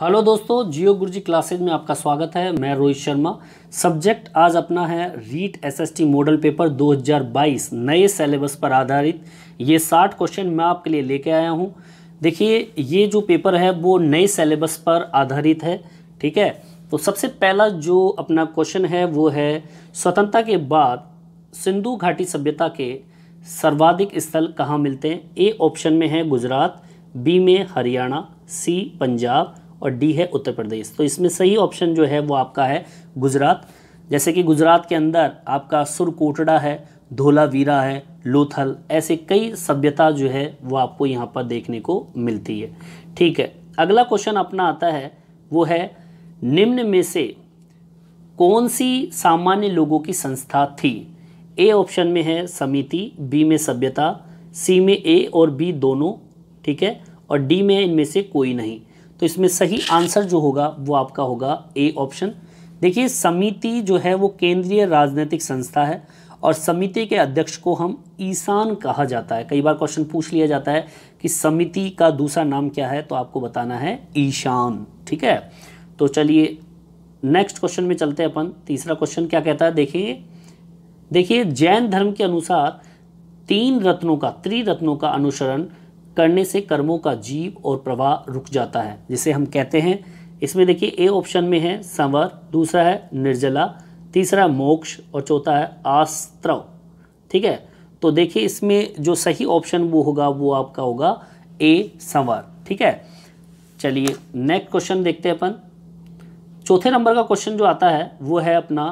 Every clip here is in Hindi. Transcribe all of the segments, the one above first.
हेलो दोस्तों जियो गुरुजी क्लासेज में आपका स्वागत है मैं रोहित शर्मा सब्जेक्ट आज अपना है रीट एसएसटी मॉडल पेपर 2022 नए सिलेबस पर आधारित ये 60 क्वेश्चन मैं आपके लिए लेके आया हूँ देखिए ये जो पेपर है वो नए सिलेबस पर आधारित है ठीक है तो सबसे पहला जो अपना क्वेश्चन है वो है स्वतंत्रता के बाद सिंधु घाटी सभ्यता के सर्वाधिक स्थल कहाँ मिलते हैं ए ऑप्शन में है गुजरात बी में हरियाणा सी पंजाब और डी है उत्तर प्रदेश तो इसमें सही ऑप्शन जो है वो आपका है गुजरात जैसे कि गुजरात के अंदर आपका सुरकोटड़ा है धोलावीरा है लोथल ऐसे कई सभ्यता जो है वो आपको यहाँ पर देखने को मिलती है ठीक है अगला क्वेश्चन अपना आता है वो है निम्न में से कौन सी सामान्य लोगों की संस्था थी ए ऑप्शन में है समिति बी में सभ्यता सी में ए और बी दोनों ठीक है और डी में इनमें से कोई नहीं तो इसमें सही आंसर जो होगा वो आपका होगा ए ऑप्शन देखिए समिति जो है वो केंद्रीय राजनीतिक संस्था है और समिति के अध्यक्ष को हम ईशान कहा जाता है कई बार क्वेश्चन पूछ लिया जाता है कि समिति का दूसरा नाम क्या है तो आपको बताना है ईशान ठीक है तो चलिए नेक्स्ट क्वेश्चन में चलते हैं अपन तीसरा क्वेश्चन क्या कहता है देखिए देखिए जैन धर्म के अनुसार तीन रत्नों का त्रिरत्नों का अनुसरण करने से कर्मों का जीव और प्रवाह रुक जाता है जिसे हम कहते हैं इसमें देखिए ए ऑप्शन में है संवर दूसरा है निर्जला तीसरा मोक्ष और चौथा है आस्त्रव ठीक है तो देखिए इसमें जो सही ऑप्शन वो होगा वो आपका होगा ए संवर ठीक है चलिए नेक्स्ट क्वेश्चन देखते हैं अपन चौथे नंबर का क्वेश्चन जो आता है वो है अपना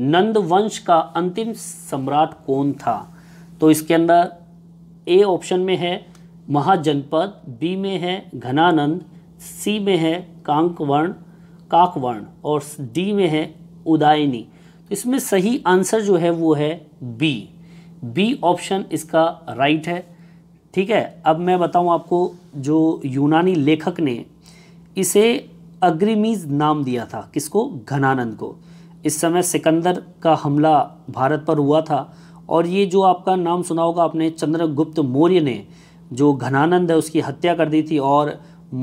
नंद वंश का अंतिम सम्राट कौन था तो इसके अंदर ए ऑप्शन में है महाजनपद बी में है घनानंद सी में है कांकवर्ण काकवर्ण और डी में है उदायनी तो इसमें सही आंसर जो है वो है बी बी ऑप्शन इसका राइट है ठीक है अब मैं बताऊं आपको जो यूनानी लेखक ने इसे अग्रिमीज नाम दिया था किसको घनानंद को इस समय सिकंदर का हमला भारत पर हुआ था और ये जो आपका नाम सुना होगा आपने चंद्रगुप्त मौर्य ने जो घनानंद है उसकी हत्या कर दी थी और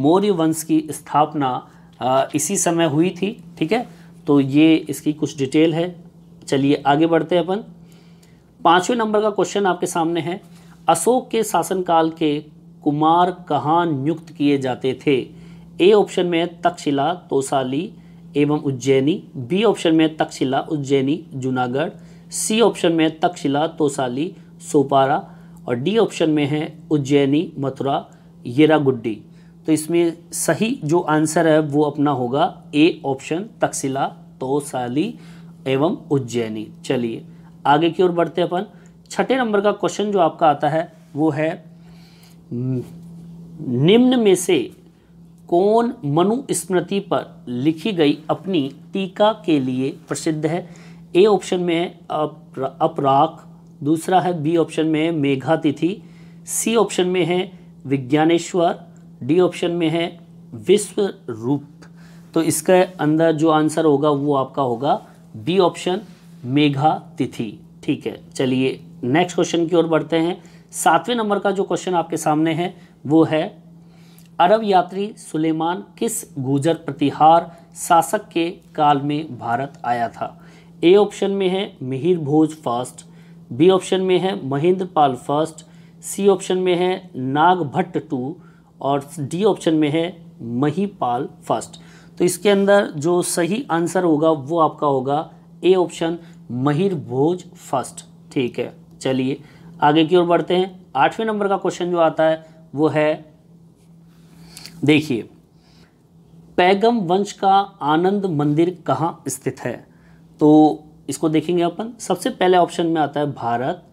मौर्य वंश की स्थापना इसी समय हुई थी ठीक है तो ये इसकी कुछ डिटेल है चलिए आगे बढ़ते हैं अपन पाँचवें नंबर का क्वेश्चन आपके सामने है अशोक के शासनकाल के कुमार कहाँ नियुक्त किए जाते थे ए ऑप्शन में है तक्षशिला तोसाली एवं उज्जैनी बी ऑप्शन में है तक्षशिला उज्जैनी जूनागढ़ सी ऑप्शन में है तक्षशिला तोसाली सोपारा और डी ऑप्शन में है उज्जैनी मथुरा येरागुड्डी तो इसमें सही जो आंसर है वो अपना होगा ए ऑप्शन तो तोसाली एवं उज्जैनी चलिए आगे की ओर बढ़ते अपन छठे नंबर का क्वेश्चन जो आपका आता है वो है हम्म, निम्न में से कौन मनुस्मृति पर लिखी गई अपनी टीका के लिए प्रसिद्ध है ए ऑप्शन में है अपराख दूसरा है बी ऑप्शन में है मेघा तिथि सी ऑप्शन में है विज्ञानेश्वर डी ऑप्शन में है विश्व रूप तो इसके अंदर जो आंसर होगा वो आपका होगा बी ऑप्शन मेघा तिथि ठीक है चलिए नेक्स्ट क्वेश्चन की ओर बढ़ते हैं सातवें नंबर का जो क्वेश्चन आपके सामने है वो है अरब यात्री सुलेमान किस गुजर प्रतिहार शासक के काल में भारत आया था ए ऑप्शन में है Mihir Bhoj first B option में है Mahendra Pal first C option में है नाग भट्ट टू और डी ऑप्शन में है महीपाल फर्स्ट तो इसके अंदर जो सही आंसर होगा वो आपका होगा ए ऑप्शन महिर भोज फर्स्ट ठीक है चलिए आगे की ओर बढ़ते हैं आठवें नंबर का क्वेश्चन जो आता है वो है देखिए पैगम वंश का आनंद मंदिर कहाँ स्थित है तो इसको देखेंगे अपन सबसे पहले ऑप्शन में आता है भारत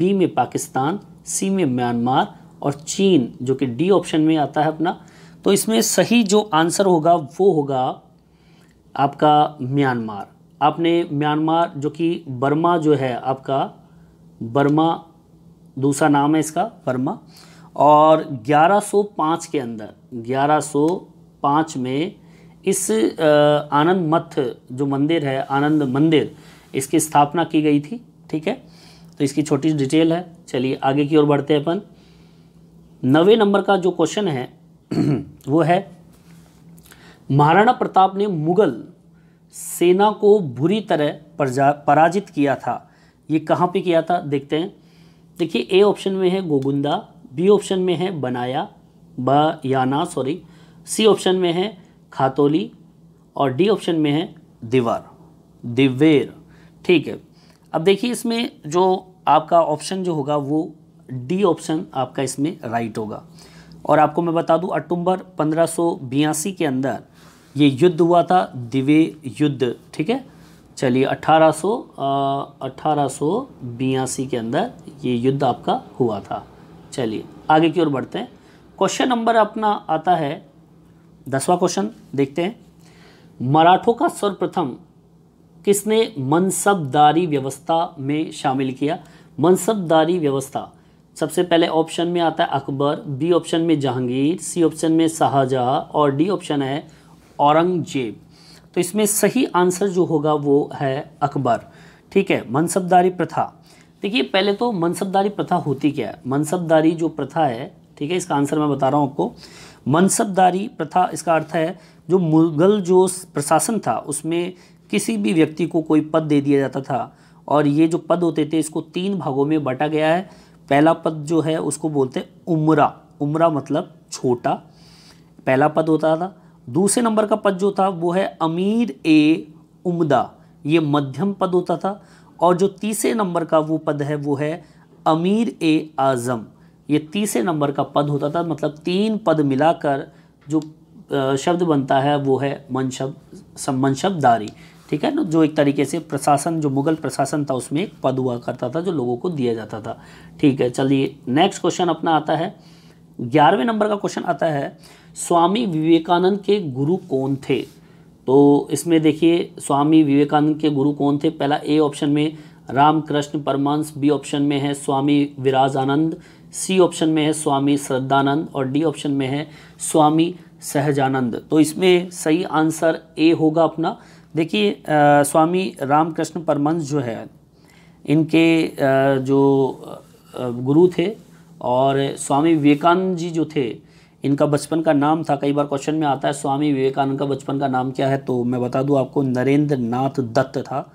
बी में पाकिस्तान सी में म्यांमार और चीन जो कि डी ऑप्शन में आता है अपना तो इसमें सही जो आंसर होगा वो होगा आपका म्यांमार आपने म्यांमार जो कि बर्मा जो है आपका बर्मा दूसरा नाम है इसका बर्मा और 1105 के अंदर 1105 में इस आनंद मठ जो मंदिर है आनंद मंदिर इसकी स्थापना की गई थी ठीक है तो इसकी छोटी डिटेल है चलिए आगे की ओर बढ़ते हैं अपन नवे नंबर का जो क्वेश्चन है वो है महाराणा प्रताप ने मुगल सेना को बुरी तरह पराजित किया था ये कहाँ पे किया था देखते हैं देखिए ए ऑप्शन में है गोगुंदा बी ऑप्शन में है बनाया बयाना सॉरी सी ऑप्शन में है खातोली और डी ऑप्शन में है दिवार दिवेर ठीक है अब देखिए इसमें जो आपका ऑप्शन जो होगा वो डी ऑप्शन आपका इसमें राइट होगा और आपको मैं बता दूं अक्टूबर पंद्रह के अंदर ये युद्ध हुआ था दिवे युद्ध ठीक है चलिए अठारह सौ के अंदर ये युद्ध आपका हुआ था चलिए आगे की ओर बढ़ते हैं क्वेश्चन नंबर अपना आता है दसवा क्वेश्चन देखते हैं मराठों का सर्वप्रथम किसने मनसबदारी व्यवस्था में शामिल किया मनसबदारी व्यवस्था सबसे पहले ऑप्शन में आता है अकबर बी ऑप्शन में जहांगीर सी ऑप्शन में शाहजहाँ और डी ऑप्शन है औरंगजेब तो इसमें सही आंसर जो होगा वो है अकबर ठीक है मनसबदारी प्रथा देखिए पहले तो मनसबदारी प्रथा होती क्या है मनसबदारी जो प्रथा है ठीक है इसका आंसर मैं बता रहा हूँ आपको मनसबदारी प्रथा इसका अर्थ है जो मुग़ल जो प्रशासन था उसमें किसी भी व्यक्ति को कोई पद दे दिया जाता था और ये जो पद होते थे इसको तीन भागों में बांटा गया है पहला पद जो है उसको बोलते हैं उमरा उमरा मतलब छोटा पहला पद होता था दूसरे नंबर का पद जो था वो है अमीर ए उमदा ये मध्यम पद होता था और जो तीसरे नंबर का वो पद है वो है अमीर ए आज़म ये तीसरे नंबर का पद होता था मतलब तीन पद मिलाकर जो शब्द बनता है वो है मनशब मनशबदारी ठीक है ना जो एक तरीके से प्रशासन जो मुगल प्रशासन था उसमें एक पद हुआ करता था जो लोगों को दिया जाता था ठीक है चलिए नेक्स्ट क्वेश्चन अपना आता है ग्यारहवें नंबर का क्वेश्चन आता है स्वामी विवेकानंद के गुरु कौन थे तो इसमें देखिए स्वामी विवेकानंद के गुरु कौन थे पहला ए ऑप्शन में रामकृष्ण परमांस बी ऑप्शन में है स्वामी विराजानंद सी ऑप्शन में है स्वामी श्रद्धानंद और डी ऑप्शन में है स्वामी सहजानंद तो इसमें सही आंसर ए होगा अपना देखिए स्वामी रामकृष्ण परमंश जो है इनके आ, जो गुरु थे और स्वामी विवेकानंद जी जो थे इनका बचपन का नाम था कई बार क्वेश्चन में आता है स्वामी विवेकानंद का बचपन का नाम क्या है तो मैं बता दूं आपको नरेंद्र नाथ दत्त था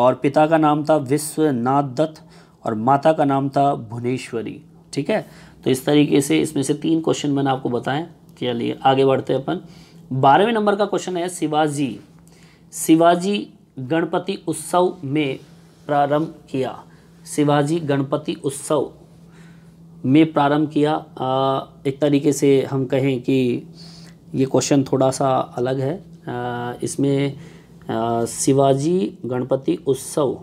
और पिता का नाम था विश्वनाथ दत्त और माता का नाम था भुवनेश्वरी ठीक है तो इस तरीके से इसमें से तीन क्वेश्चन मैंने आपको बताएं चलिए आगे बढ़ते हैं अपन बारहवें नंबर का क्वेश्चन है शिवाजी शिवाजी गणपति उत्सव में प्रारंभ किया शिवाजी गणपति उत्सव में प्रारंभ किया आ, एक तरीके से हम कहें कि ये क्वेश्चन थोड़ा सा अलग है आ, इसमें शिवाजी गणपति उत्सव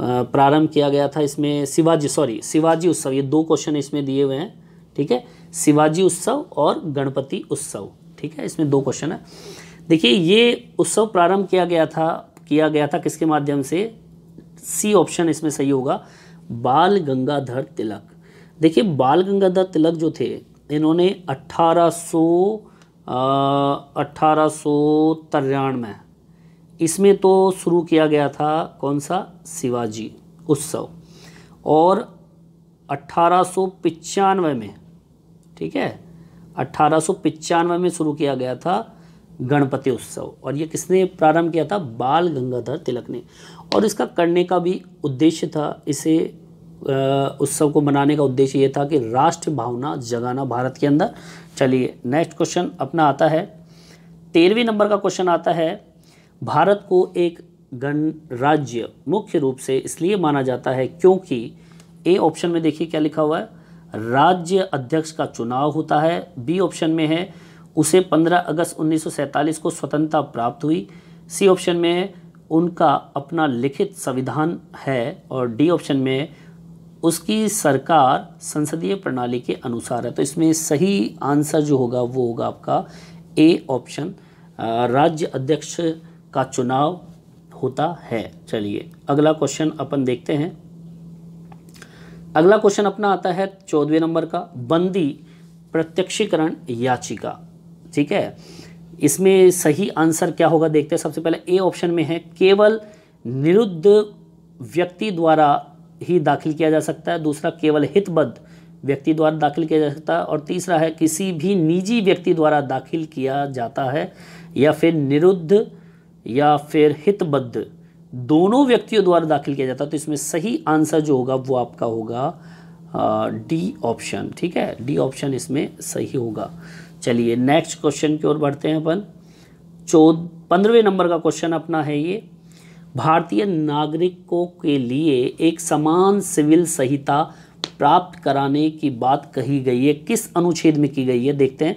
प्रारंभ किया गया था इसमें शिवाजी सॉरी शिवाजी उत्सव ये दो क्वेश्चन इसमें दिए हुए हैं ठीक है शिवाजी उत्सव और गणपति उत्सव ठीक है इसमें दो क्वेश्चन है देखिए ये उत्सव प्रारंभ किया गया था किया गया था किसके माध्यम से सी ऑप्शन इसमें सही होगा बाल गंगाधर तिलक देखिए बाल गंगाधर तिलक जो थे इन्होंने अट्ठारह सौ अट्ठारह इसमें तो शुरू किया गया था कौन सा शिवाजी उत्सव और अट्ठारह में ठीक है अट्ठारह में शुरू किया गया था गणपति उत्सव और ये किसने प्रारंभ किया था बाल गंगाधर तिलक ने और इसका करने का भी उद्देश्य था इसे उत्सव को मनाने का उद्देश्य ये था कि राष्ट्र भावना जगाना भारत के अंदर चलिए नेक्स्ट क्वेश्चन अपना आता है तेरहवीं नंबर का क्वेश्चन आता है भारत को एक गणराज्य मुख्य रूप से इसलिए माना जाता है क्योंकि ए ऑप्शन में देखिए क्या लिखा हुआ है राज्य अध्यक्ष का चुनाव होता है बी ऑप्शन में है उसे 15 अगस्त 1947 को स्वतंत्रता प्राप्त हुई सी ऑप्शन में उनका अपना लिखित संविधान है और डी ऑप्शन में उसकी सरकार संसदीय प्रणाली के अनुसार है तो इसमें सही आंसर जो होगा वो होगा आपका ए ऑप्शन राज्य अध्यक्ष का चुनाव होता है चलिए अगला क्वेश्चन अपन देखते हैं अगला क्वेश्चन अपना आता है चौदहवें नंबर का बंदी प्रत्यक्षीकरण याचिका ठीक है इसमें सही आंसर क्या होगा देखते हैं सबसे पहले ए ऑप्शन में है केवल निरुद्ध व्यक्ति द्वारा ही दाखिल किया जा सकता है दूसरा केवल हितबद्ध व्यक्ति द्वारा दाखिल किया जा सकता है और तीसरा है किसी भी निजी व्यक्ति द्वारा दाखिल किया जाता है या फिर निरुद्ध या फिर हितबद्ध दोनों व्यक्तियों द्वारा दाखिल किया जाता है तो इसमें सही आंसर जो होगा वो आपका होगा डी ऑप्शन ठीक है डी ऑप्शन इसमें सही होगा चलिए नेक्स्ट क्वेश्चन की ओर बढ़ते हैं अपन चौदह पंद्रहवें नंबर का क्वेश्चन अपना है ये भारतीय नागरिकों के लिए एक समान सिविल संहिता प्राप्त कराने की बात कही गई है किस अनुच्छेद में की गई है देखते हैं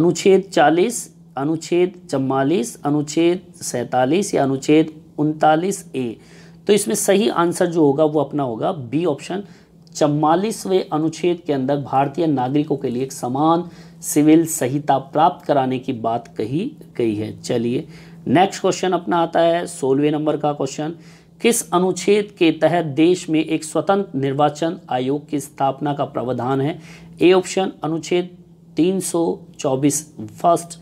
अनुच्छेद 40 अनुच्छेद चवालीस अनुच्छेद सैंतालीस या अनुच्छेद उनतालीस ए तो इसमें सही आंसर जो होगा वो अपना होगा बी ऑप्शन चवालीसवें अनुच्छेद के अंदर भारतीय नागरिकों के लिए एक समान सिविल संहिता प्राप्त कराने की बात कही गई है चलिए नेक्स्ट क्वेश्चन अपना आता है सोलहवें नंबर का क्वेश्चन किस अनुच्छेद के तहत देश में एक स्वतंत्र निर्वाचन आयोग की स्थापना का प्रावधान है ए ऑप्शन अनुच्छेद 324 फर्स्ट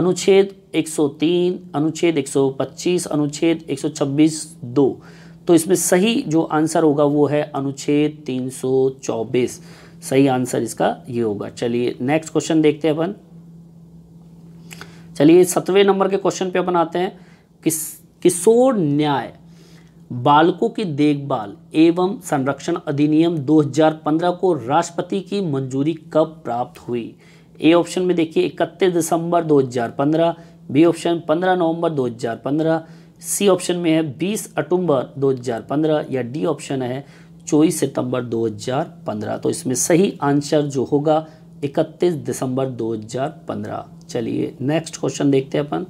अनुच्छेद 103 अनुच्छेद 125 अनुच्छेद 126 दो तो इसमें सही जो आंसर होगा वो है अनुच्छेद 324 सही आंसर इसका ये होगा चलिए नेक्स्ट क्वेश्चन देखते हैं अपन चलिए सतवें नंबर के क्वेश्चन पे अपन आते हैं किस किशोर न्याय बालकों की देखभाल एवं संरक्षण अधिनियम 2015 को राष्ट्रपति की मंजूरी कब प्राप्त हुई ए ऑप्शन में देखिए इकतीस दिसंबर 2015 बी ऑप्शन 15 नवंबर 2015 सी ऑप्शन में है 20 अक्टूबर 2015 या डी ऑप्शन है 24 सितंबर 2015 तो इसमें सही आंसर जो होगा 31 दिसंबर 2015 चलिए नेक्स्ट क्वेश्चन देखते हैं अपन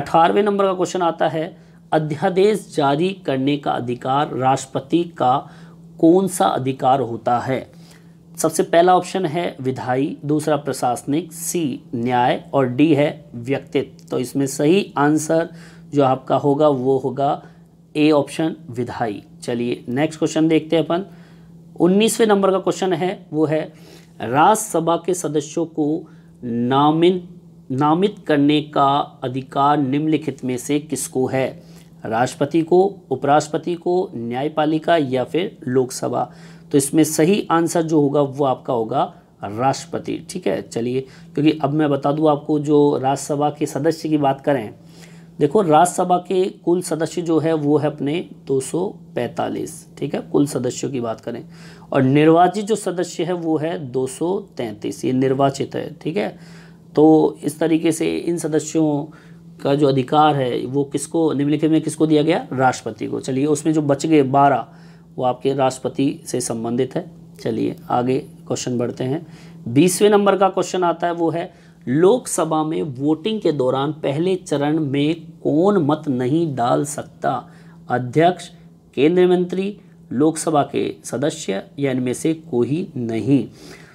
अठारहवें नंबर का क्वेश्चन आता है अध्यादेश जारी करने का अधिकार राष्ट्रपति का कौन सा अधिकार होता है सबसे पहला ऑप्शन है विधायी दूसरा प्रशासनिक सी न्याय और डी है व्यक्तित्व तो इसमें सही आंसर जो आपका होगा वो होगा ए ऑप्शन विधाई चलिए नेक्स्ट क्वेश्चन देखते हैं अपन उन्नीसवें नंबर का क्वेश्चन है वो है राज्यसभा के सदस्यों को नामित नामित करने का अधिकार निम्नलिखित में से किसको है राष्ट्रपति को उपराष्ट्रपति को न्यायपालिका या फिर लोकसभा तो इसमें सही आंसर जो होगा वो आपका होगा राष्ट्रपति ठीक है चलिए क्योंकि अब मैं बता दूं आपको जो राज्यसभा के सदस्य की बात करें देखो राज्यसभा के कुल सदस्य जो है वो है अपने 245 ठीक है कुल सदस्यों की बात करें और निर्वाचित जो सदस्य है वो है 233 ये निर्वाचित है ठीक है तो इस तरीके से इन सदस्यों का जो अधिकार है वो किसको निम्नलिखित में किसको दिया गया राष्ट्रपति को चलिए उसमें जो बच गए बारह वो आपके राष्ट्रपति से संबंधित है चलिए आगे क्वेश्चन बढ़ते हैं बीसवें नंबर का क्वेश्चन आता है वो है लोकसभा में वोटिंग के दौरान पहले चरण में कौन मत नहीं डाल सकता अध्यक्ष केंद्रीय मंत्री लोकसभा के सदस्य या इनमें से कोई नहीं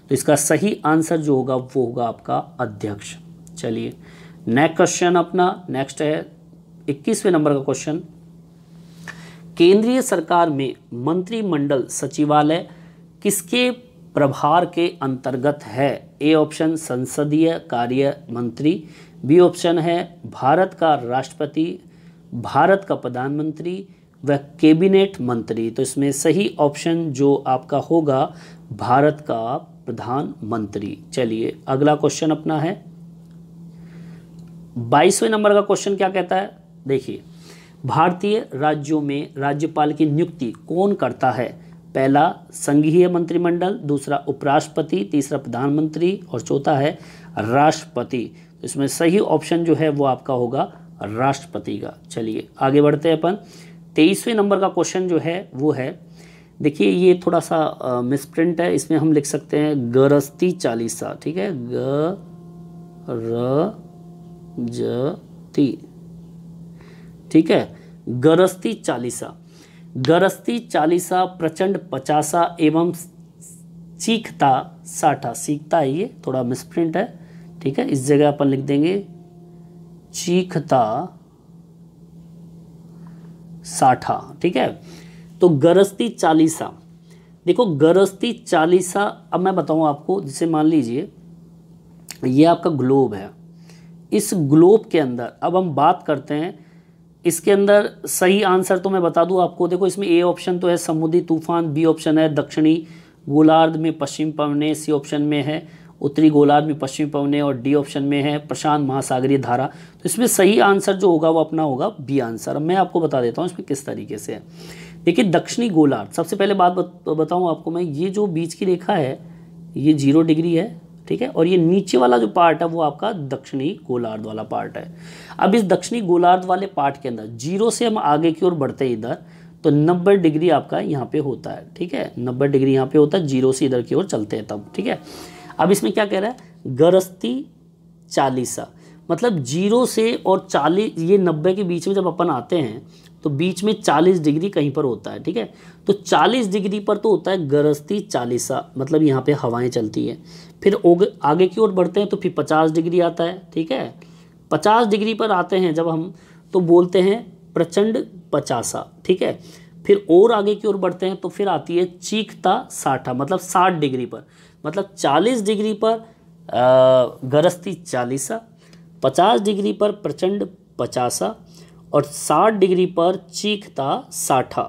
तो इसका सही आंसर जो होगा वो होगा आपका अध्यक्ष चलिए नेक्स्ट क्वेश्चन अपना नेक्स्ट है इक्कीसवें नंबर का क्वेश्चन केंद्रीय सरकार में मंत्रिमंडल सचिवालय किसके प्रभार के अंतर्गत है ए ऑप्शन संसदीय कार्य मंत्री बी ऑप्शन है भारत का राष्ट्रपति भारत का प्रधानमंत्री व कैबिनेट मंत्री तो इसमें सही ऑप्शन जो आपका होगा भारत का प्रधानमंत्री चलिए अगला क्वेश्चन अपना है बाईसवें नंबर का क्वेश्चन क्या कहता है देखिए भारतीय राज्यों में राज्यपाल की नियुक्ति कौन करता है पहला संघीय मंत्रिमंडल दूसरा उपराष्ट्रपति तीसरा प्रधानमंत्री और चौथा है राष्ट्रपति तो इसमें सही ऑप्शन जो है वो आपका होगा राष्ट्रपति का चलिए आगे बढ़ते हैं अपन तेईसवें नंबर का क्वेश्चन जो है वो है देखिए ये थोड़ा सा मिसप्रिंट है इसमें हम लिख सकते हैं गरस्ती चालीसा ठीक है ग र ज ती ठीक है गरस्ती चालीसा गरस्ती चालीसा प्रचंड पचासा एवं चीखता साठा सीखता है ये थोड़ा मिसप्रिंट है ठीक है इस जगह अपन लिख देंगे चीखता साठा ठीक है तो गरस्ती चालीसा देखो गरस्ती चालीसा अब मैं बताऊँ आपको जिसे मान लीजिए ये आपका ग्लोब है इस ग्लोब के अंदर अब हम बात करते हैं इसके अंदर सही आंसर तो मैं बता दूं आपको देखो इसमें ए ऑप्शन तो है समुद्री तूफान बी ऑप्शन है दक्षिणी गोलार्ध में पश्चिम पवने सी ऑप्शन में है उत्तरी गोलार्ध में पश्चिम पवने और डी ऑप्शन में है प्रशांत महासागरीय धारा तो इसमें सही आंसर जो होगा वो अपना होगा बी आंसर मैं आपको बता देता हूँ इसमें किस तरीके से है देखिए दक्षिणी गोलार्ध सबसे पहले बात बताऊँ आपको मैं ये जो बीच की रेखा है ये जीरो डिग्री है ठीक है और ये नीचे वाला जो पार्ट है वो आपका दक्षिणी गोलार्ध वाला पार्ट है अब इस दक्षिणी गोलार्ध वाले पार्ट के अंदर जीरो से हम आगे की ओर बढ़ते हैं इधर तो नब्बे डिग्री आपका यहाँ पे होता है ठीक है नब्बे डिग्री यहाँ पे होता है जीरो से इधर की ओर चलते हैं तब ठीक है अब इसमें क्या कह रहा है गरस्ती चालीसा मतलब जीरो से और चालीस ये नब्बे के बीच में जब अपन आते हैं तो बीच में चालीस डिग्री कहीं पर होता है ठीक है तो चालीस डिग्री पर तो होता है गरस्ती चालीसा मतलब यहाँ पे हवाएं चलती है फिर आगे की ओर बढ़ते हैं तो फिर पचास डिग्री आता है ठीक है पचास डिग्री पर आते हैं जब हम तो बोलते हैं प्रचंड पचासा ठीक है फिर और आगे की ओर बढ़ते हैं तो फिर आती है चीखता साठा मतलब साठ डिग्री पर मतलब चालीस डिग्री पर गरस्ती चालीसा पचास डिग्री पर प्रचंड पचासा और साठ डिग्री पर चीखता साठा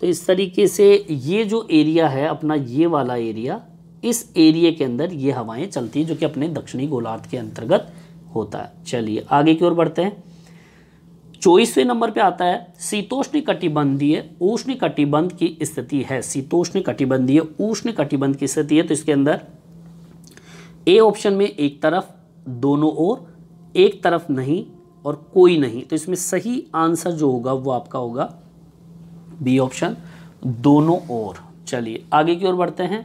तो इस तरीके से ये जो एरिया है अपना ये वाला एरिया इस एरिए के अंदर ये हवाएं चलती हैं जो कि अपने दक्षिणी गोलार्ध के अंतर्गत होता है चलिए आगे की ओर बढ़ते हैं चौबीसवें नंबर पे आता है शीतोष्ण कटिबंधीय उष्ण कटिबंध की स्थिति है शीतोष्ण कटिबंधीय उष्ण कटिबंध की स्थिति है तो इसके अंदर ए ऑप्शन में एक तरफ दोनों ओर एक तरफ नहीं और कोई नहीं तो इसमें सही आंसर जो होगा वो आपका होगा बी ऑप्शन दोनों ओर चलिए आगे की ओर बढ़ते हैं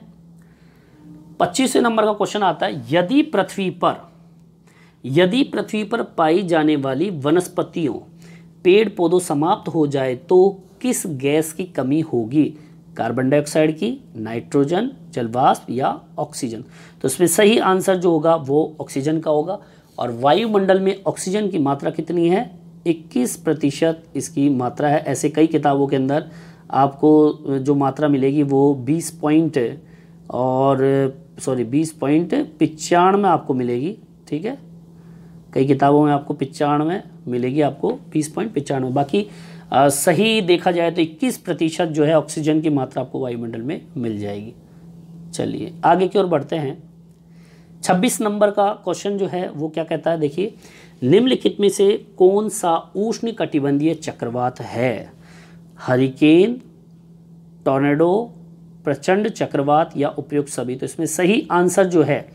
पच्चीसवें नंबर का क्वेश्चन आता है यदि पृथ्वी पर यदि पृथ्वी पर पाई जाने वाली वनस्पतियों पेड़ पौधों समाप्त हो जाए तो किस गैस की कमी होगी कार्बन डाइऑक्साइड की नाइट्रोजन जलवाष्प या ऑक्सीजन तो इसमें सही आंसर जो होगा वो ऑक्सीजन का होगा और वायुमंडल में ऑक्सीजन की मात्रा कितनी है 21 प्रतिशत इसकी मात्रा है ऐसे कई किताबों के अंदर आपको जो मात्रा मिलेगी वो 20 पॉइंट और सॉरी बीस पॉइंट पिचानवे आपको मिलेगी ठीक है कई किताबों में आपको पिचानवे मिलेगी आपको बीस पॉइंट पिचानवे बाकी आ, सही देखा जाए तो इक्कीस प्रतिशत जो है ऑक्सीजन की मात्रा आपको वायुमंडल में मिल जाएगी चलिए आगे की ओर बढ़ते हैं छब्बीस नंबर का क्वेश्चन जो है वो क्या कहता है देखिए निम्नलिखित में से कौन सा उष्ण कटिबंधीय चक्रवात है हरिकेन टोनेडो प्रचंड चक्रवात या उपयुक्त सभी तो इसमें सही आंसर जो है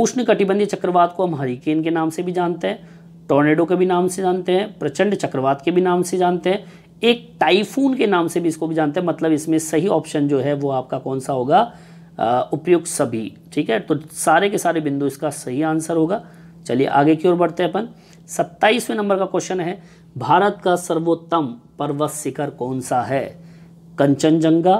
उष्ण कटिबंधी चक्रवात को हम हरिकेन के नाम से भी जानते हैं टोर्नेडो के भी नाम से जानते हैं प्रचंड चक्रवात के भी नाम से जानते हैं एक टाइफून के नाम से भी इसको भी जानते हैं मतलब इसमें सही ऑप्शन जो है वो आपका कौन सा होगा उपयुक्त सभी ठीक है तो सारे के सारे बिंदु इसका सही आंसर होगा चलिए आगे की ओर बढ़ते हैं अपन सत्ताईसवें नंबर का क्वेश्चन है भारत का सर्वोत्तम पर्वत शिखर कौन सा है Kanchenjunga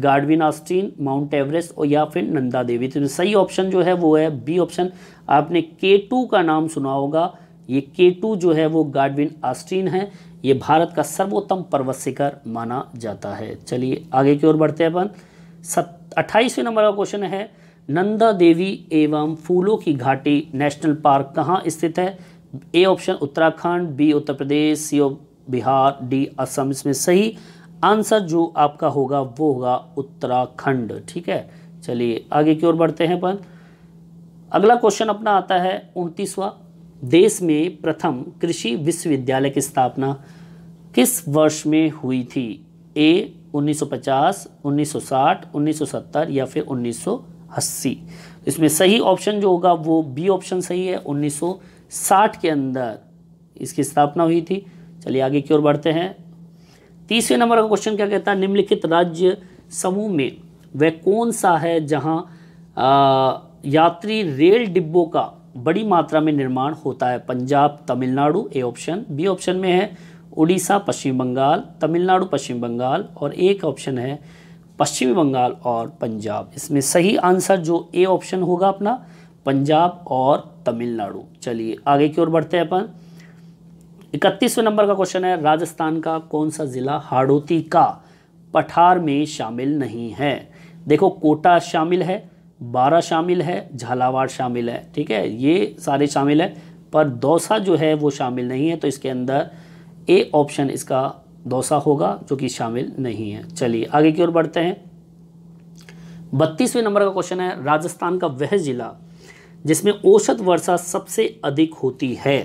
Godwin Austen mount Everest और या फिर नंदा देवी तो सही ऑप्शन जो है वो है बी ऑप्शन आपने के टू का नाम सुना होगा ये के टू जो है वो गार्डविन आस्टीन है ये भारत का सर्वोत्तम पर्वत शिखर माना जाता है चलिए आगे की ओर बढ़ते हैं अपन सत अट्ठाईसवें नंबर का क्वेश्चन है नंदा देवी एवं फूलों की घाटी नेशनल पार्क कहाँ स्थित है A option Uttarakhand B Uttar Pradesh C Bihar D Assam इसमें सही आंसर जो आपका होगा वो होगा उत्तराखंड ठीक है चलिए आगे की ओर बढ़ते हैं पर अगला क्वेश्चन अपना आता है उनतीसवा देश में प्रथम कृषि विश्वविद्यालय की स्थापना किस वर्ष में हुई थी ए 1950, 1960, 1970 या फिर 1980 इसमें सही ऑप्शन जो होगा वो बी ऑप्शन सही है 1960 के अंदर इसकी स्थापना हुई थी चलिए आगे की ओर बढ़ते हैं तीसरे नंबर का क्वेश्चन क्या कहता है निम्नलिखित राज्य समूह में वह कौन सा है जहाँ यात्री रेल डिब्बों का बड़ी मात्रा में निर्माण होता है Punjab Tamil Nadu A option B option में है उड़ीसा पश्चिम बंगाल तमिलनाडु पश्चिम बंगाल और एक ऑप्शन है पश्चिम बंगाल और पंजाब इसमें सही आंसर जो ए ऑप्शन होगा अपना पंजाब और तमिलनाडु चलिए आगे की ओर बढ़ते हैं अपन इकतीसवें नंबर का क्वेश्चन है राजस्थान का कौन सा ज़िला हाड़ोती का पठार में शामिल नहीं है देखो कोटा शामिल है बारह शामिल है झालावाड़ शामिल है ठीक है ये सारे शामिल है पर दौसा जो है वो शामिल नहीं है तो इसके अंदर ए ऑप्शन इसका दौसा होगा जो कि शामिल नहीं है चलिए आगे की ओर बढ़ते हैं बत्तीसवें नंबर का क्वेश्चन है राजस्थान का वह ज़िला जिसमें औसत वर्षा सबसे अधिक होती है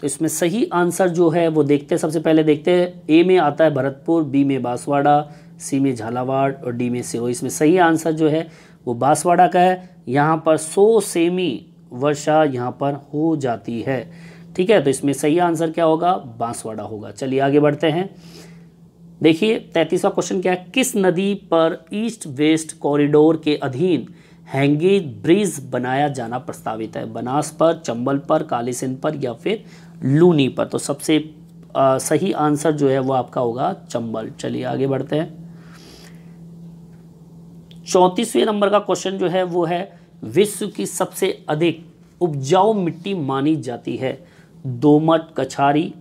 तो इसमें सही आंसर जो है वो देखते हैं सबसे पहले देखते हैं ए में आता है भरतपुर बी में बांसवाड़ा सी में झालावाड़ और डी में सिरोही इसमें सही आंसर जो है वो बांसवाड़ा का है यहाँ पर 100 सेमी वर्षा यहाँ पर हो जाती है ठीक है तो इसमें सही आंसर क्या होगा बांसवाड़ा होगा चलिए आगे बढ़ते हैं देखिए तैंतीसवा क्वेश्चन क्या है किस नदी पर ईस्ट वेस्ट कॉरिडोर के अधीन हैंगी ब्रिज बनाया जाना प्रस्तावित है बनास पर चंबल पर कालीसिंध पर या फिर लूनी पर तो सबसे आ, सही आंसर जो है वो आपका होगा चंबल चलिए आगे बढ़ते हैं चौंतीसवें नंबर का क्वेश्चन जो है वो है विश्व की सबसे अधिक उपजाऊ मिट्टी मानी जाती है दोमट कछारी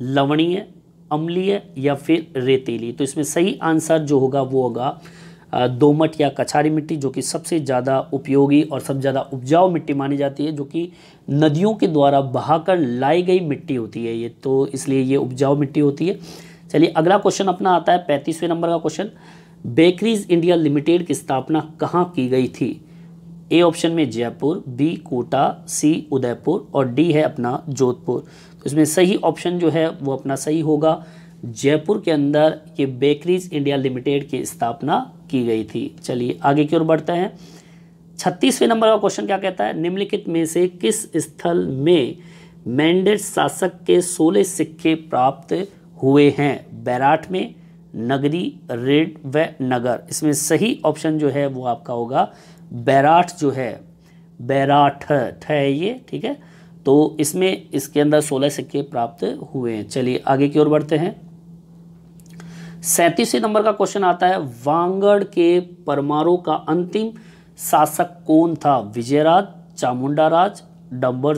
लवणीय अम्लीय या फिर रेतीली तो इसमें सही आंसर जो होगा वो होगा दोमट या कछारी मिट्टी जो कि सबसे ज़्यादा उपयोगी और सबसे ज़्यादा उपजाऊ मिट्टी मानी जाती है जो कि नदियों के द्वारा बहाकर लाई गई मिट्टी होती है ये तो इसलिए ये उपजाऊ मिट्टी होती है चलिए अगला क्वेश्चन अपना आता है पैंतीसवें नंबर का क्वेश्चन बेकरीज इंडिया लिमिटेड की स्थापना कहाँ की गई थी ए ऑप्शन में जयपुर बी कोटा सी उदयपुर और डी है अपना जोधपुर तो इसमें सही ऑप्शन जो है वो अपना सही होगा जयपुर के अंदर ये बेकरीज इंडिया लिमिटेड की स्थापना की गई थी चलिए आगे की ओर बढ़ते हैं छत्तीसवें नंबर का क्वेश्चन क्या कहता है निम्नलिखित में से किस स्थल में मैंडेट शासक के सोलह सिक्के प्राप्त हुए हैं बैराट में नगरी रेड व नगर इसमें सही ऑप्शन जो है वो आपका होगा बैराट जो है बैराठ है ये ठीक है तो इसमें इसके अंदर सोलह सिक्के प्राप्त हुए हैं चलिए आगे की ओर बढ़ते हैं सैंतीसवें नंबर का क्वेश्चन आता है वांगड़ के परमारों का अंतिम शासक कौन था विजयराज चामुंडा राज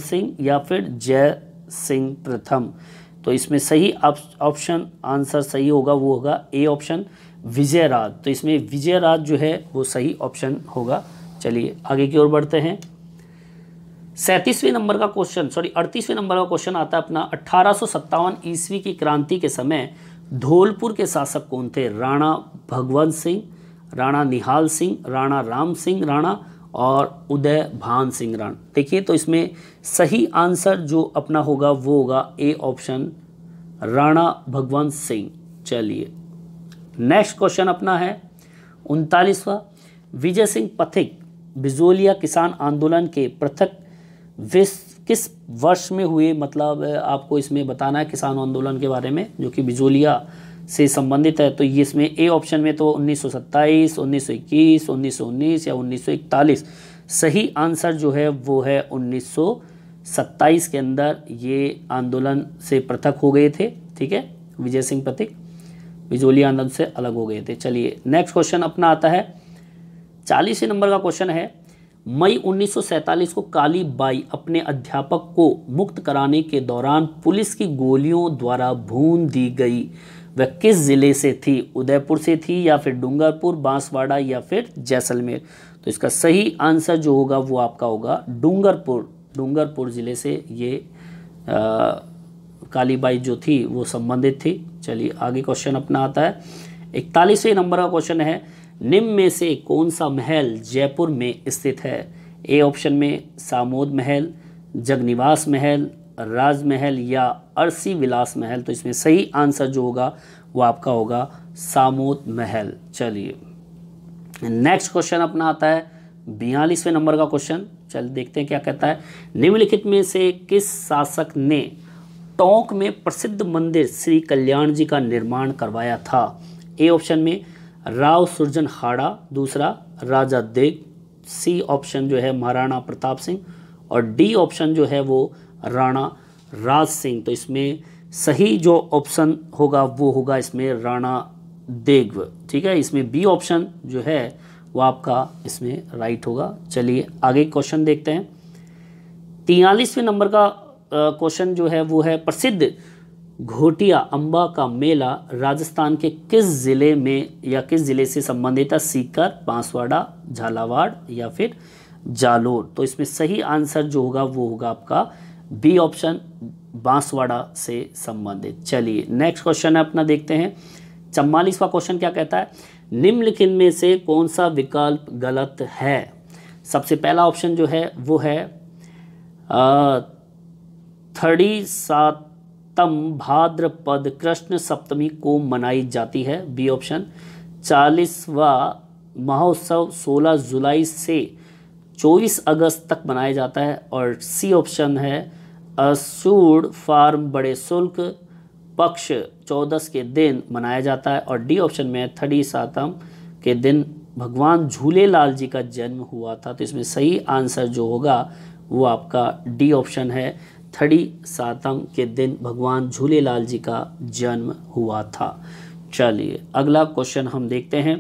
सिंह या फिर जय सिंह प्रथम तो इसमें सही ऑप्शन आंसर सही होगा वो होगा ए ऑप्शन विजयराज तो इसमें विजयराज जो है वो सही ऑप्शन होगा चलिए आगे की ओर बढ़ते हैं सैंतीसवें नंबर का क्वेश्चन सॉरी अड़तीसवें नंबर का क्वेश्चन आता है अपना अट्ठारह ईस्वी की क्रांति के समय धौलपुर के शासक कौन थे राणा भगवंत सिंह राणा निहाल सिंह राणा राम सिंह राणा और उदय भान सिंह राणा देखिए तो इसमें सही आंसर जो अपना होगा वो होगा ए ऑप्शन राणा भगवंत सिंह चलिए नेक्स्ट क्वेश्चन अपना है उनतालीसवा विजय सिंह पथिक बिजोलिया किसान आंदोलन के पृथक विश्व किस वर्ष में हुए मतलब आपको इसमें बताना है किसान आंदोलन के बारे में जो कि बिजोलिया से संबंधित है तो ये इसमें ए ऑप्शन में तो 1927, 1921, 1919 या 1941 सही आंसर जो है वो है 1927 के अंदर ये आंदोलन से पृथक हो गए थे ठीक है विजय सिंह प्रतीक बिजोलिया आंदोलन से अलग हो गए थे चलिए नेक्स्ट क्वेश्चन अपना आता है चालीस नंबर का क्वेश्चन है मई 1947 को काली बाई अपने अध्यापक को मुक्त कराने के दौरान पुलिस की गोलियों द्वारा भून दी गई वह किस ज़िले से थी उदयपुर से थी या फिर डूंगरपुर बांसवाड़ा या फिर जैसलमेर तो इसका सही आंसर जो होगा वो आपका होगा डूंगरपुर डूंगरपुर ज़िले से ये कालीबाई जो थी वो संबंधित थी चलिए आगे क्वेश्चन अपना आता है इकतालीसवें नंबर का क्वेश्चन है निम्न में से कौन सा महल जयपुर में स्थित है ए ऑप्शन में सामोद महल जगनिवास महल राजमहल या अरसी विलास महल तो इसमें सही आंसर जो होगा वो आपका होगा सामोद महल चलिए नेक्स्ट क्वेश्चन अपना आता है बयालीसवें नंबर का क्वेश्चन चल देखते हैं क्या कहता है निम्नलिखित में से किस शासक ने टोंक में प्रसिद्ध मंदिर श्री कल्याण जी का निर्माण करवाया था ए ऑप्शन में राव सुरजन हाड़ा दूसरा राजा देग सी ऑप्शन जो है महाराणा प्रताप सिंह और डी ऑप्शन जो है वो राणा राज सिंह तो इसमें सही जो ऑप्शन होगा वो होगा इसमें राणा देग ठीक है इसमें बी ऑप्शन जो है वो आपका इसमें राइट होगा चलिए आगे क्वेश्चन देखते हैं तियालीसवें नंबर का क्वेश्चन जो है वो है प्रसिद्ध घोटिया अंबा का मेला राजस्थान के किस ज़िले में या किस ज़िले से संबंधित है सीकर बांसवाड़ा झालावाड़ या फिर जालोर तो इसमें सही आंसर जो होगा वो होगा आपका बी ऑप्शन बांसवाड़ा से संबंधित चलिए नेक्स्ट क्वेश्चन है अपना देखते हैं चम्बालीसवा क्वेश्चन क्या कहता है निम्नलिखित में से कौन सा विकल्प गलत है सबसे पहला ऑप्शन जो है वो है थर्टी सात तम भाद्रपद कृष्ण सप्तमी को मनाई जाती है बी ऑप्शन चालीसवा महोत्सव 16 जुलाई से 24 अगस्त तक मनाया जाता है और सी ऑप्शन है असूड फार्म बड़े शुल्क पक्ष चौदस के दिन मनाया जाता है और डी ऑप्शन में थड़ी सातम के दिन भगवान झूले लाल जी का जन्म हुआ था तो इसमें सही आंसर जो होगा वो आपका डी ऑप्शन है थड़ी सातम के दिन भगवान झूलेलाल जी का जन्म हुआ था चलिए अगला क्वेश्चन हम देखते हैं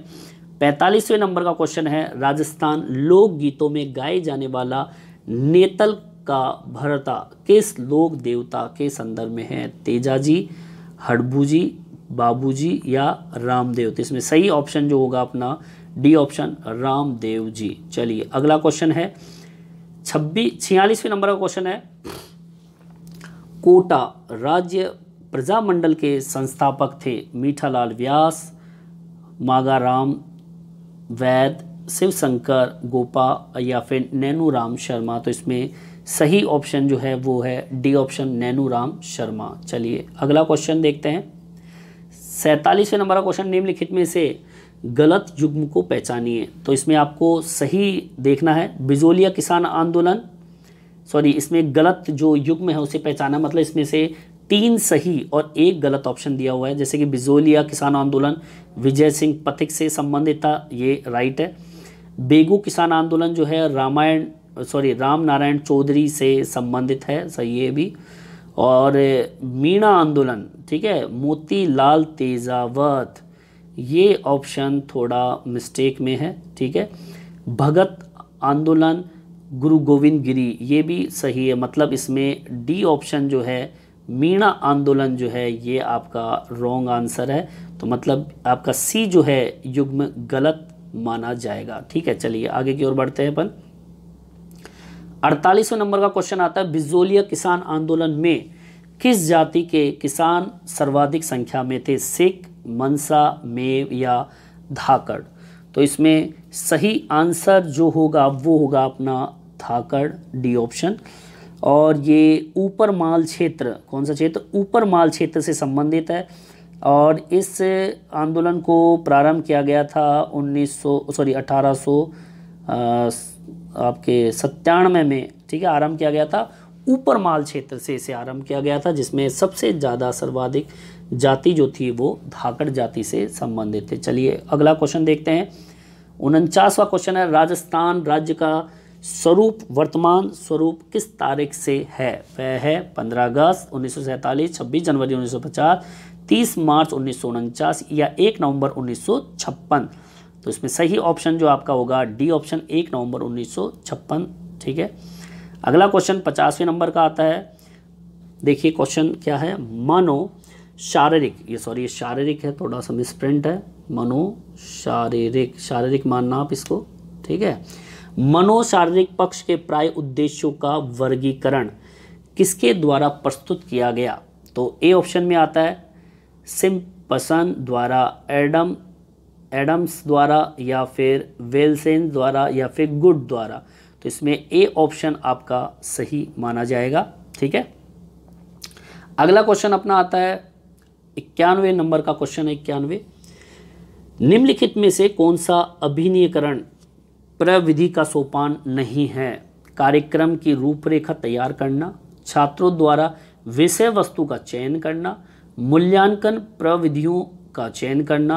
पैंतालीसवें नंबर का क्वेश्चन है राजस्थान लोक गीतों में गाए जाने वाला नेतल का भरता किस लोक देवता के संदर्भ में है तेजा जी बाबूजी जी बाबू जी या रामदेव तो इसमें सही ऑप्शन जो होगा अपना डी ऑप्शन रामदेव जी चलिए अगला क्वेश्चन है छब्बीस छियालीसवें नंबर का क्वेश्चन है कोटा राज्य प्रजामंडल के संस्थापक थे मीठालाल व्यास मागाराम वैद शिवशंकर गोपा या फिर नैनू राम शर्मा तो इसमें सही ऑप्शन जो है वो है डी ऑप्शन नैनू राम शर्मा चलिए अगला क्वेश्चन देखते हैं सैंतालीसवें नंबर का क्वेश्चन निम्नलिखित में से गलत युग्म को पहचानिए तो इसमें आपको सही देखना है बिजोलिया किसान आंदोलन सॉरी इसमें गलत जो युग्म है उसे पहचाना मतलब इसमें से तीन सही और एक गलत ऑप्शन दिया हुआ है जैसे कि बिजोलिया किसान आंदोलन विजय सिंह पथिक से संबंधित था ये राइट है बेगू किसान आंदोलन जो है रामायण सॉरी राम नारायण चौधरी से संबंधित है सही है भी और मीणा आंदोलन ठीक है मोतीलाल तेजावत ये ऑप्शन थोड़ा मिस्टेक में है ठीक है भगत आंदोलन गुरु गोविंद गिरी ये भी सही है मतलब इसमें डी ऑप्शन जो है मीणा आंदोलन जो है ये आपका रॉन्ग आंसर है तो मतलब आपका सी जो है युग्म गलत माना जाएगा ठीक है चलिए आगे की ओर बढ़ते हैं अपन अड़तालीसवें नंबर का क्वेश्चन आता है बिजोलिया किसान आंदोलन में किस जाति के किसान सर्वाधिक संख्या में थे सिख मनसा मेव या धाकड़ तो इसमें सही आंसर जो होगा वो होगा अपना थाकड़ डी ऑप्शन और ये ऊपर माल क्षेत्र कौन सा क्षेत्र ऊपर माल क्षेत्र से संबंधित है और इस आंदोलन को प्रारंभ किया गया था 1900 सॉरी 1800 आपके सत्तानवे में ठीक है आरंभ किया गया था ऊपर माल क्षेत्र से इसे आरंभ किया गया था जिसमें सबसे ज़्यादा सर्वाधिक जाति जो थी वो धाकड़ जाति से संबंधित थे चलिए अगला क्वेश्चन देखते हैं उनचासवा क्वेश्चन है राजस्थान राज्य का स्वरूप वर्तमान स्वरूप किस तारीख से है वह है 15 अगस्त उन्नीस सौ 26 जनवरी 1950, 30 मार्च उन्नीस या 1 नवंबर 1956 तो इसमें सही ऑप्शन जो आपका होगा डी ऑप्शन 1 नवंबर 1956 ठीक है अगला क्वेश्चन पचासवें नंबर का आता है देखिए क्वेश्चन क्या है मानो शारीरिक ये सॉरी ये शारीरिक है थोड़ा सा मिसप्रिंट है मनो शारीरिक शारीरिक मानना आप इसको ठीक है मनोशारीरिक पक्ष के प्राय उद्देश्यों का वर्गीकरण किसके द्वारा प्रस्तुत किया गया तो ए ऑप्शन में आता है सिम्पसन द्वारा एडम एडम्स द्वारा या फिर वेलसेन द्वारा या फिर गुड द्वारा तो इसमें ए ऑप्शन आपका सही माना जाएगा ठीक है अगला क्वेश्चन अपना आता है इक्यानवे नंबर का क्वेश्चन है इक्यानवे निम्नलिखित में से कौन सा अभिनयकरण प्रविधि का सोपान नहीं है कार्यक्रम की रूपरेखा तैयार करना छात्रों द्वारा विषय वस्तु का चयन करना मूल्यांकन प्रविधियों का चयन करना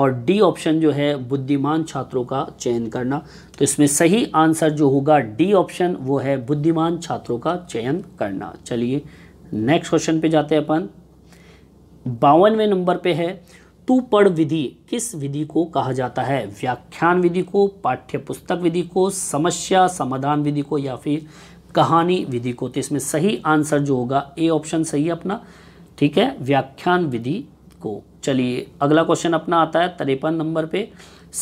और डी ऑप्शन जो है बुद्धिमान छात्रों का चयन करना तो इसमें सही आंसर जो होगा डी ऑप्शन वो है बुद्धिमान छात्रों का चयन करना चलिए नेक्स्ट क्वेश्चन पे जाते हैं अपन बावनवें नंबर पे है तुपड़ विधि किस विधि को कहा जाता है व्याख्यान विधि को पाठ्य पुस्तक विधि को समस्या समाधान विधि को या फिर कहानी विधि को तो इसमें सही आंसर जो होगा ए ऑप्शन सही है अपना ठीक है व्याख्यान विधि को चलिए अगला क्वेश्चन अपना आता है तिरपन नंबर पे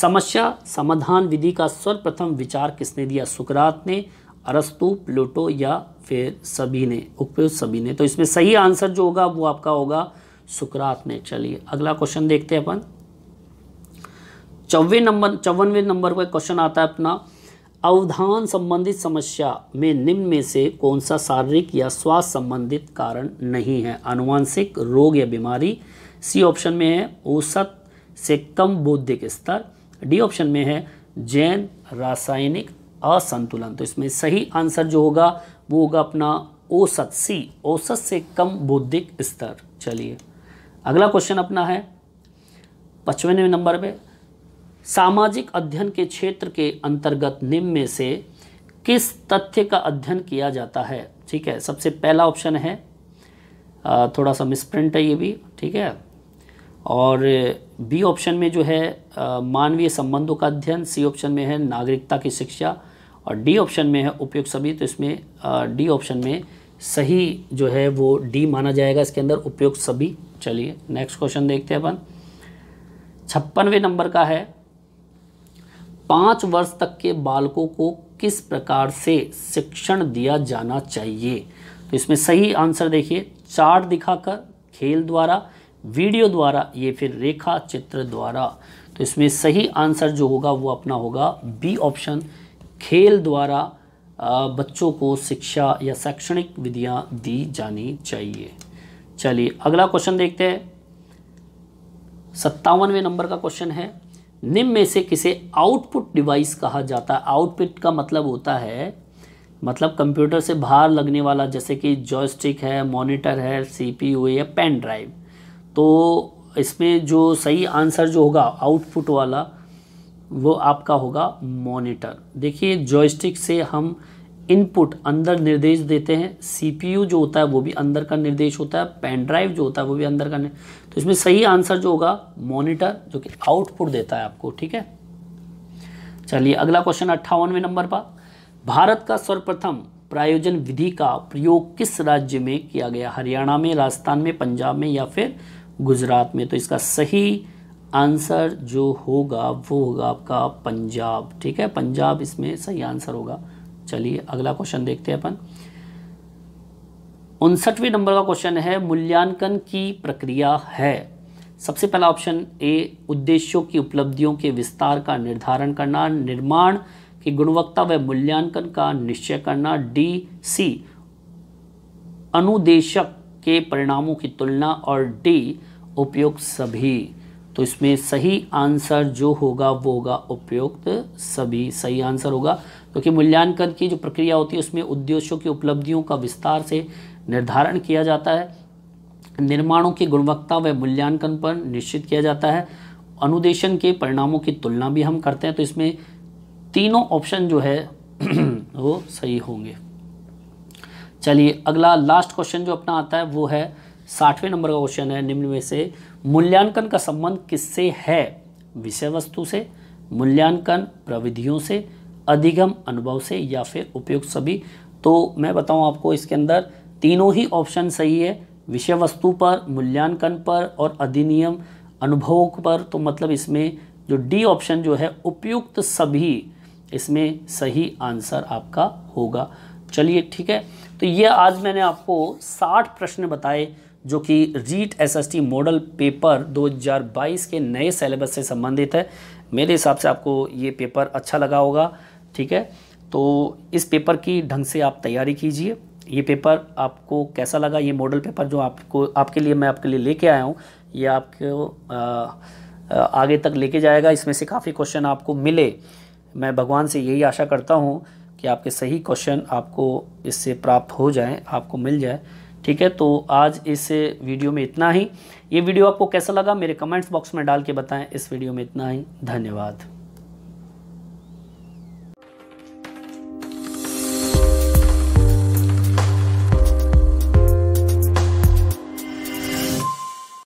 समस्या समाधान विधि का सर्वप्रथम विचार किसने दिया सुकरात ने अरस्तु प्लूटो या फिर सभी ने उपयुक्त सभी ने तो इसमें सही आंसर जो होगा वो आपका होगा सुकरात ने चलिए अगला क्वेश्चन देखते हैं अपन चौवे नंबर चौवनवे नंबर का क्वेश्चन आता है अपना अवधान संबंधित समस्या में निम्न में से कौन सा शारीरिक या स्वास्थ्य संबंधित कारण नहीं है अनुवांशिक रोग या बीमारी सी ऑप्शन में है औसत से कम बौद्धिक स्तर डी ऑप्शन में है जैन रासायनिक असंतुलन तो इसमें सही आंसर जो होगा वो होगा अपना औसत सी औसत से कम बौद्धिक स्तर चलिए अगला क्वेश्चन अपना है पचपनवें नंबर पे सामाजिक अध्ययन के क्षेत्र के अंतर्गत निम्न में से किस तथ्य का अध्ययन किया जाता है ठीक है सबसे पहला ऑप्शन है थोड़ा सा मिसप्रिंट है ये भी ठीक है और बी ऑप्शन में जो है मानवीय संबंधों का अध्ययन सी ऑप्शन में है नागरिकता की शिक्षा और डी ऑप्शन में है उपयुक्त सभी तो इसमें डी ऑप्शन में सही जो है वो डी माना जाएगा इसके अंदर उपयुक्त सभी चलिए नेक्स्ट क्वेश्चन देखते हैं अपन छप्पनवे नंबर का है पांच वर्ष तक के बालकों को किस प्रकार से शिक्षण दिया जाना चाहिए तो इसमें सही आंसर देखिए चार्ट दिखाकर खेल द्वारा वीडियो द्वारा ये फिर रेखा चित्र द्वारा तो इसमें सही आंसर जो होगा वो अपना होगा बी ऑप्शन खेल द्वारा बच्चों को शिक्षा या शैक्षणिक विधियाँ दी जानी चाहिए चलिए अगला क्वेश्चन देखते हैं सत्तावनवें नंबर का क्वेश्चन है निम्न में से किसे आउटपुट डिवाइस कहा जाता है आउटपुट का मतलब होता है मतलब कंप्यूटर से बाहर लगने वाला जैसे कि जॉयस्टिक है मॉनिटर है सीपीयू है पेन ड्राइव तो इसमें जो सही आंसर जो होगा आउटपुट वाला वो आपका होगा मॉनिटर देखिए जॉयस्टिक से हम इनपुट अंदर निर्देश देते हैं सीपीयू जो होता है वो भी अंदर का निर्देश होता है पेन ड्राइव जो होता है वो भी अंदर का तो इसमें सही आंसर जो होगा मॉनिटर जो कि आउटपुट देता है आपको ठीक है चलिए अगला क्वेश्चन अट्ठावनवे नंबर पर भारत का सर्वप्रथम प्रायोजन विधि का प्रयोग किस राज्य में किया गया हरियाणा में राजस्थान में पंजाब में या फिर गुजरात में तो इसका सही आंसर जो होगा वो होगा आपका पंजाब ठीक है पंजाब इसमें सही आंसर होगा चलिए अगला क्वेश्चन देखते हैं अपन उनसठवें नंबर का क्वेश्चन है मूल्यांकन की प्रक्रिया है सबसे पहला ऑप्शन ए उद्देश्यों की उपलब्धियों के विस्तार का निर्धारण करना निर्माण की गुणवत्ता व मूल्यांकन का निश्चय करना डी सी अनुदेशक के परिणामों की तुलना और डी उपयोग सभी तो इसमें सही आंसर जो होगा वो होगा उपयुक्त सभी सही आंसर होगा क्योंकि तो मूल्यांकन की जो प्रक्रिया होती है उसमें उद्देश्यों की उपलब्धियों का विस्तार से निर्धारण किया जाता है निर्माणों की गुणवत्ता व मूल्यांकन पर निश्चित किया जाता है अनुदेशन के परिणामों की तुलना भी हम करते हैं तो इसमें तीनों ऑप्शन जो है वो सही होंगे चलिए अगला लास्ट क्वेश्चन जो अपना आता है वो है साठवें नंबर का क्वेश्चन है निम्न में से मूल्यांकन का संबंध किससे है विषय वस्तु से मूल्यांकन प्रविधियों से अधिगम अनुभव से या फिर उपयुक्त सभी तो मैं बताऊं आपको इसके अंदर तीनों ही ऑप्शन सही है विषय वस्तु पर मूल्यांकन पर और अधिनियम अनुभवों पर तो मतलब इसमें जो डी ऑप्शन जो है उपयुक्त सभी इसमें सही आंसर आपका होगा चलिए ठीक है तो ये आज मैंने आपको 60 प्रश्न बताए जो कि रीट एसएसटी मॉडल पेपर 2022 के नए सेलेबस से संबंधित है मेरे हिसाब से आपको ये पेपर अच्छा लगा होगा ठीक है तो इस पेपर की ढंग से आप तैयारी कीजिए ये पेपर आपको कैसा लगा ये मॉडल पेपर जो आपको आपके लिए मैं आपके लिए लेके आया हूँ ये आपको आगे तक लेके जाएगा इसमें से काफ़ी क्वेश्चन आपको मिले मैं भगवान से यही आशा करता हूँ कि आपके सही क्वेश्चन आपको इससे प्राप्त हो जाए आपको मिल जाए ठीक है तो आज इस वीडियो में इतना ही ये वीडियो आपको कैसा लगा मेरे कमेंट्स बॉक्स में डाल के बताएं इस वीडियो में इतना ही धन्यवाद